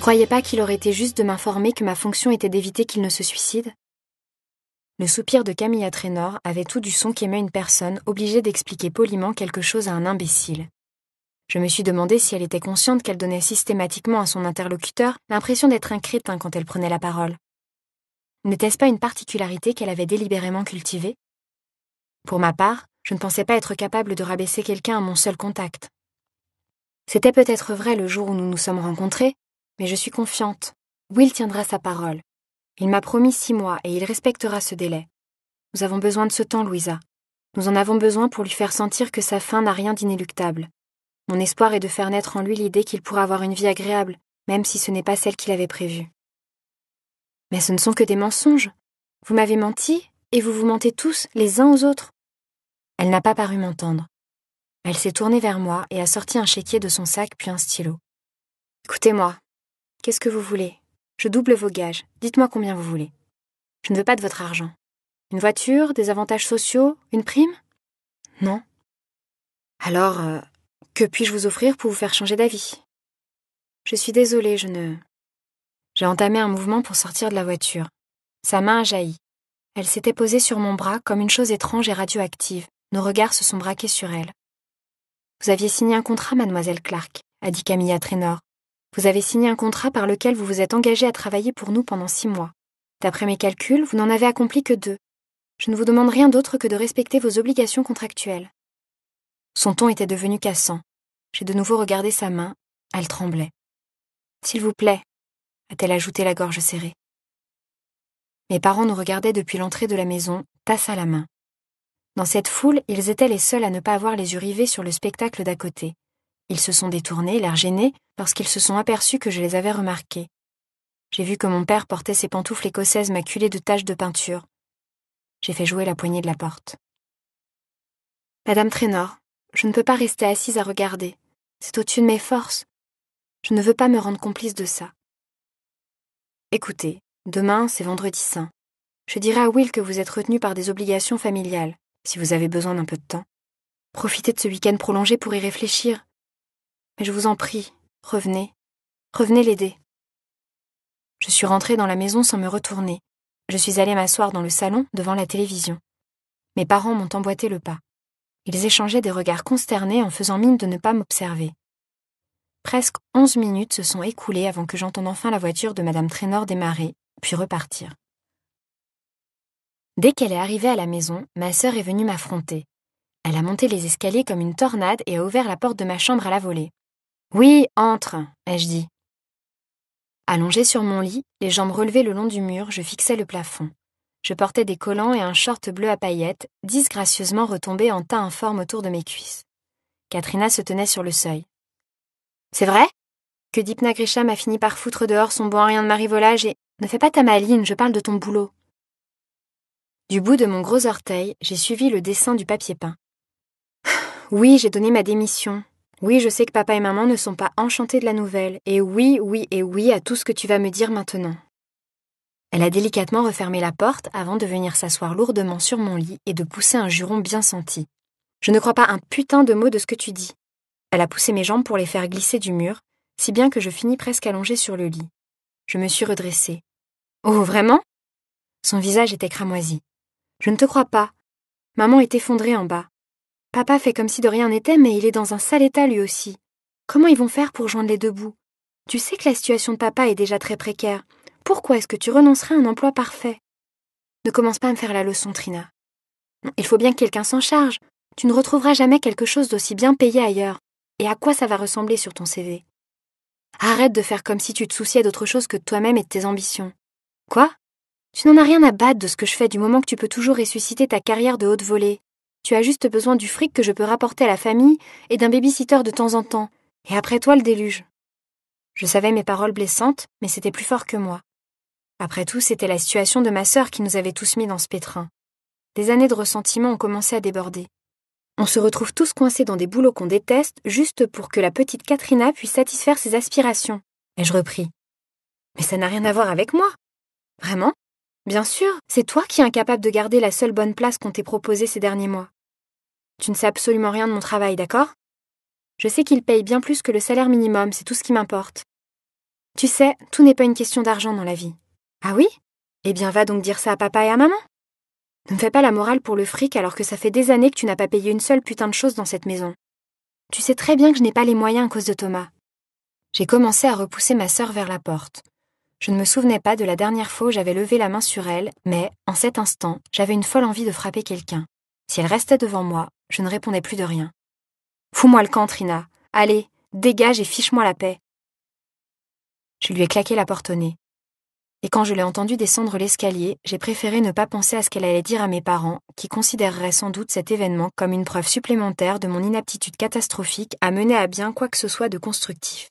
croyez pas qu'il aurait été juste de m'informer que ma fonction était d'éviter qu'il ne se suicide Le soupir de Camilla Trénor avait tout du son qu'aimait une personne obligée d'expliquer poliment quelque chose à un imbécile. Je me suis demandé si elle était consciente qu'elle donnait systématiquement à son interlocuteur l'impression d'être un crétin quand elle prenait la parole. N'était-ce pas une particularité qu'elle avait délibérément cultivée Pour ma part, je ne pensais pas être capable de rabaisser quelqu'un à mon seul contact. C'était peut-être vrai le jour où nous nous sommes rencontrés, mais je suis confiante. Will tiendra sa parole. Il m'a promis six mois et il respectera ce délai. Nous avons besoin de ce temps, Louisa. Nous en avons besoin pour lui faire sentir que sa fin n'a rien d'inéluctable. Mon espoir est de faire naître en lui l'idée qu'il pourra avoir une vie agréable, même si ce n'est pas celle qu'il avait prévue. Mais ce ne sont que des mensonges. Vous m'avez menti, et vous vous mentez tous, les uns aux autres. Elle n'a pas paru m'entendre. Elle s'est tournée vers moi et a sorti un chéquier de son sac puis un stylo. Écoutez-moi, Qu'est-ce que vous voulez Je double vos gages. Dites-moi combien vous voulez. Je ne veux pas de votre argent. Une voiture, des avantages sociaux, une prime Non. Alors, euh, que puis-je vous offrir pour vous faire changer d'avis Je suis désolée, je ne. J'ai entamé un mouvement pour sortir de la voiture. Sa main a jailli. Elle s'était posée sur mon bras comme une chose étrange et radioactive. Nos regards se sont braqués sur elle. Vous aviez signé un contrat, mademoiselle Clark, a dit Camilla Trenor. Vous avez signé un contrat par lequel vous vous êtes engagé à travailler pour nous pendant six mois. D'après mes calculs, vous n'en avez accompli que deux. Je ne vous demande rien d'autre que de respecter vos obligations contractuelles. Son ton était devenu cassant. J'ai de nouveau regardé sa main. Elle tremblait. S'il vous plaît, a-t-elle ajouté la gorge serrée. Mes parents nous regardaient depuis l'entrée de la maison, tasse à la main. Dans cette foule, ils étaient les seuls à ne pas avoir les yeux rivés sur le spectacle d'à côté, ils se sont détournés, l'air gênés, lorsqu'ils se sont aperçus que je les avais remarqués. J'ai vu que mon père portait ses pantoufles écossaises maculées de taches de peinture. J'ai fait jouer la poignée de la porte. Madame Trénor, je ne peux pas rester assise à regarder. C'est au-dessus de mes forces. Je ne veux pas me rendre complice de ça. Écoutez, demain, c'est vendredi saint. Je dirai à Will que vous êtes retenu par des obligations familiales, si vous avez besoin d'un peu de temps. Profitez de ce week-end prolongé pour y réfléchir, je vous en prie, revenez. Revenez l'aider. Je suis rentrée dans la maison sans me retourner. Je suis allée m'asseoir dans le salon devant la télévision. Mes parents m'ont emboîté le pas. Ils échangeaient des regards consternés en faisant mine de ne pas m'observer. Presque onze minutes se sont écoulées avant que j'entende enfin la voiture de Madame Trénor démarrer, puis repartir. Dès qu'elle est arrivée à la maison, ma sœur est venue m'affronter. Elle a monté les escaliers comme une tornade et a ouvert la porte de ma chambre à la volée. Oui, entre, ai-je dit. Allongé sur mon lit, les jambes relevées le long du mur, je fixais le plafond. Je portais des collants et un short bleu à paillettes, disgracieusement retombé en tas informe autour de mes cuisses. Katrina se tenait sur le seuil. C'est vrai Que Dipna Grisham a fini par foutre dehors son bon rien de marivolage et. Ne fais pas ta maline, je parle de ton boulot. Du bout de mon gros orteil, j'ai suivi le dessin du papier peint. oui, j'ai donné ma démission, oui, je sais que papa et maman ne sont pas enchantés de la nouvelle, et oui, oui et oui à tout ce que tu vas me dire maintenant. Elle a délicatement refermé la porte avant de venir s'asseoir lourdement sur mon lit et de pousser un juron bien senti. Je ne crois pas un putain de mot de ce que tu dis. Elle a poussé mes jambes pour les faire glisser du mur, si bien que je finis presque allongée sur le lit. Je me suis redressée. Oh, vraiment Son visage était cramoisi. Je ne te crois pas. Maman est effondrée en bas. Papa fait comme si de rien n'était, mais il est dans un sale état lui aussi. Comment ils vont faire pour joindre les deux bouts Tu sais que la situation de papa est déjà très précaire. Pourquoi est-ce que tu renoncerais à un emploi parfait Ne commence pas à me faire la leçon, Trina. Il faut bien que quelqu'un s'en charge. Tu ne retrouveras jamais quelque chose d'aussi bien payé ailleurs. Et à quoi ça va ressembler sur ton CV Arrête de faire comme si tu te souciais d'autre chose que de toi-même et de tes ambitions. Quoi Tu n'en as rien à battre de ce que je fais du moment que tu peux toujours ressusciter ta carrière de haute volée. Tu as juste besoin du fric que je peux rapporter à la famille et d'un baby-sitter de temps en temps. Et après toi le déluge. Je savais mes paroles blessantes, mais c'était plus fort que moi. Après tout, c'était la situation de ma sœur qui nous avait tous mis dans ce pétrin. Des années de ressentiment ont commencé à déborder. On se retrouve tous coincés dans des boulots qu'on déteste juste pour que la petite Katrina puisse satisfaire ses aspirations. Et je repris. Mais ça n'a rien à voir avec moi. Vraiment Bien sûr, c'est toi qui es incapable de garder la seule bonne place qu'on t'ait proposée ces derniers mois. Tu ne sais absolument rien de mon travail, d'accord Je sais qu'il paye bien plus que le salaire minimum, c'est tout ce qui m'importe. Tu sais, tout n'est pas une question d'argent dans la vie. Ah oui Eh bien, va donc dire ça à papa et à maman. Ne me fais pas la morale pour le fric alors que ça fait des années que tu n'as pas payé une seule putain de chose dans cette maison. Tu sais très bien que je n'ai pas les moyens à cause de Thomas. J'ai commencé à repousser ma sœur vers la porte. Je ne me souvenais pas de la dernière fois où j'avais levé la main sur elle, mais, en cet instant, j'avais une folle envie de frapper quelqu'un. Si elle restait devant moi, je ne répondais plus de rien. Fous-moi le camp, Trina. Allez, dégage et fiche-moi la paix. Je lui ai claqué la porte au nez. Et quand je l'ai entendue descendre l'escalier, j'ai préféré ne pas penser à ce qu'elle allait dire à mes parents, qui considéreraient sans doute cet événement comme une preuve supplémentaire de mon inaptitude catastrophique à mener à bien quoi que ce soit de constructif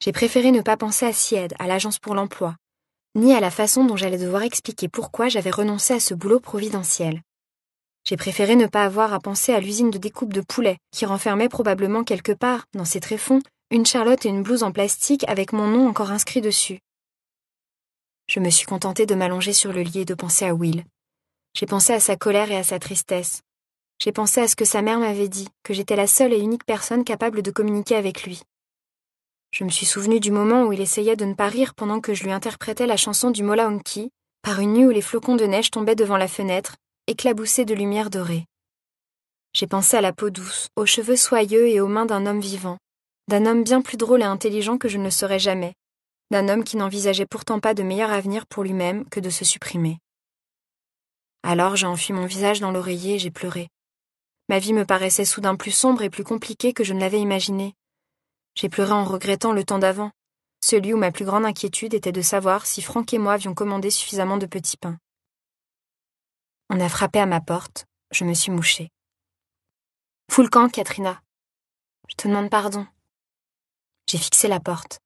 j'ai préféré ne pas penser à SIED, à l'Agence pour l'emploi, ni à la façon dont j'allais devoir expliquer pourquoi j'avais renoncé à ce boulot providentiel. J'ai préféré ne pas avoir à penser à l'usine de découpe de poulet, qui renfermait probablement quelque part, dans ses tréfonds, une charlotte et une blouse en plastique avec mon nom encore inscrit dessus. Je me suis contentée de m'allonger sur le lit et de penser à Will. J'ai pensé à sa colère et à sa tristesse. J'ai pensé à ce que sa mère m'avait dit, que j'étais la seule et unique personne capable de communiquer avec lui. Je me suis souvenu du moment où il essayait de ne pas rire pendant que je lui interprétais la chanson du Mola Onki, par une nuit où les flocons de neige tombaient devant la fenêtre, éclaboussés de lumière dorée. J'ai pensé à la peau douce, aux cheveux soyeux et aux mains d'un homme vivant, d'un homme bien plus drôle et intelligent que je ne le serais jamais, d'un homme qui n'envisageait pourtant pas de meilleur avenir pour lui-même que de se supprimer. Alors j'ai enfui mon visage dans l'oreiller et j'ai pleuré. Ma vie me paraissait soudain plus sombre et plus compliquée que je ne l'avais imaginée. J'ai pleuré en regrettant le temps d'avant, celui où ma plus grande inquiétude était de savoir si Franck et moi avions commandé suffisamment de petits pains. On a frappé à ma porte, je me suis mouchée. Fous le camp, Katrina. Je te demande pardon. J'ai fixé la porte.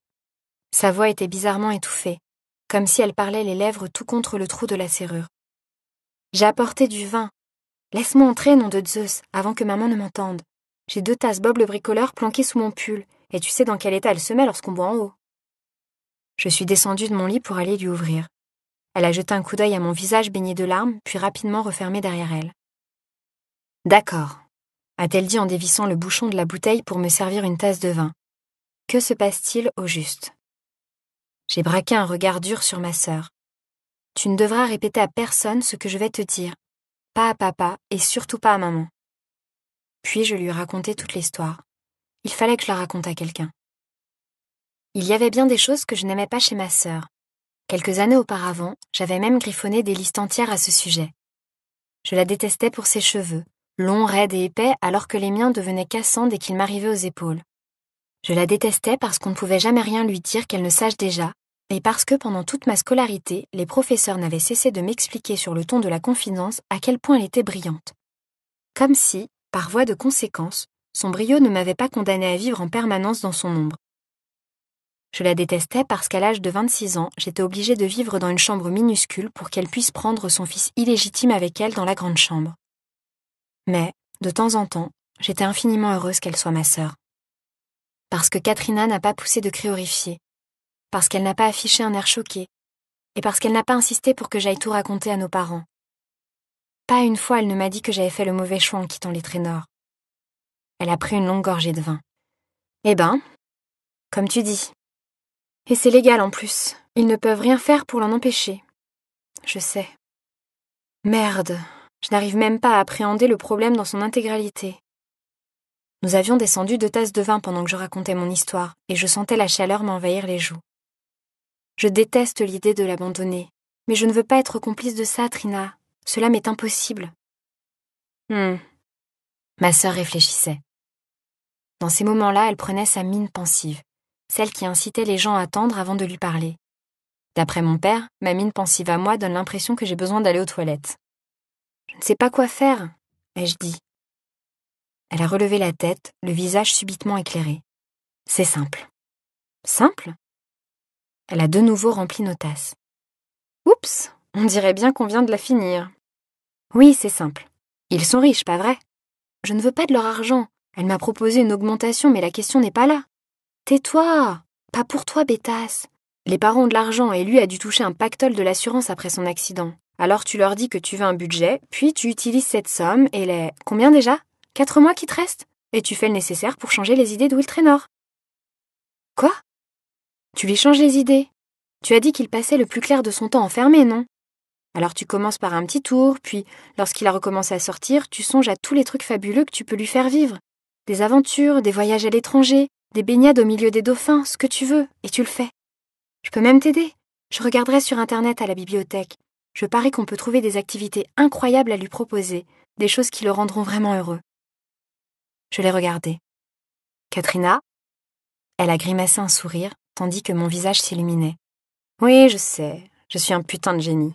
Sa voix était bizarrement étouffée, comme si elle parlait les lèvres tout contre le trou de la serrure. J'ai apporté du vin. Laisse-moi entrer, nom de Zeus, avant que maman ne m'entende. J'ai deux tasses Bob le bricoleur planquées sous mon pull, et tu sais dans quel état elle se met lorsqu'on boit en haut. Je suis descendue de mon lit pour aller lui ouvrir. Elle a jeté un coup d'œil à mon visage baigné de larmes, puis rapidement refermé derrière elle. D'accord, a-t-elle dit en dévissant le bouchon de la bouteille pour me servir une tasse de vin. Que se passe-t-il au juste J'ai braqué un regard dur sur ma sœur. Tu ne devras répéter à personne ce que je vais te dire, pas à papa et surtout pas à maman. Puis je lui racontai toute l'histoire. Il fallait que je la raconte à quelqu'un. Il y avait bien des choses que je n'aimais pas chez ma sœur. Quelques années auparavant, j'avais même griffonné des listes entières à ce sujet. Je la détestais pour ses cheveux, longs, raides et épais, alors que les miens devenaient cassants dès qu'ils m'arrivaient aux épaules. Je la détestais parce qu'on ne pouvait jamais rien lui dire qu'elle ne sache déjà, et parce que pendant toute ma scolarité, les professeurs n'avaient cessé de m'expliquer sur le ton de la confidence à quel point elle était brillante. Comme si, par voie de conséquence, son brio ne m'avait pas condamné à vivre en permanence dans son ombre. Je la détestais parce qu'à l'âge de 26 ans, j'étais obligée de vivre dans une chambre minuscule pour qu'elle puisse prendre son fils illégitime avec elle dans la grande chambre. Mais, de temps en temps, j'étais infiniment heureuse qu'elle soit ma sœur. Parce que Katrina n'a pas poussé de cri horrifié. Parce qu'elle n'a pas affiché un air choqué. Et parce qu'elle n'a pas insisté pour que j'aille tout raconter à nos parents. Pas une fois elle ne m'a dit que j'avais fait le mauvais choix en quittant les Trénors. Elle a pris une longue gorgée de vin. Eh ben, comme tu dis. Et c'est légal en plus. Ils ne peuvent rien faire pour l'en empêcher. Je sais. Merde, je n'arrive même pas à appréhender le problème dans son intégralité. Nous avions descendu deux tasses de vin pendant que je racontais mon histoire, et je sentais la chaleur m'envahir les joues. Je déteste l'idée de l'abandonner, mais je ne veux pas être complice de ça, Trina. Cela m'est impossible. Hmm. Ma sœur réfléchissait. Dans ces moments-là, elle prenait sa mine pensive, celle qui incitait les gens à attendre avant de lui parler. D'après mon père, ma mine pensive à moi donne l'impression que j'ai besoin d'aller aux toilettes. Je ne sais pas quoi faire, ai-je dit. Elle a relevé la tête, le visage subitement éclairé. C'est simple. Simple Elle a de nouveau rempli nos tasses. Oups, on dirait bien qu'on vient de la finir. Oui, c'est simple. Ils sont riches, pas vrai Je ne veux pas de leur argent, elle m'a proposé une augmentation, mais la question n'est pas là. Tais-toi Pas pour toi, bêtasse Les parents ont de l'argent et lui a dû toucher un pactole de l'assurance après son accident. Alors tu leur dis que tu veux un budget, puis tu utilises cette somme et les. Combien déjà Quatre mois qui te restent Et tu fais le nécessaire pour changer les idées de Will Quoi Tu lui changes les idées. Tu as dit qu'il passait le plus clair de son temps enfermé, non alors tu commences par un petit tour, puis, lorsqu'il a recommencé à sortir, tu songes à tous les trucs fabuleux que tu peux lui faire vivre. Des aventures, des voyages à l'étranger, des baignades au milieu des dauphins, ce que tu veux, et tu le fais. Je peux même t'aider. Je regarderai sur Internet à la bibliothèque. Je parie qu'on peut trouver des activités incroyables à lui proposer, des choses qui le rendront vraiment heureux. Je l'ai regardé. Katrina Elle a grimacé un sourire, tandis que mon visage s'illuminait. Oui, je sais, je suis un putain de génie.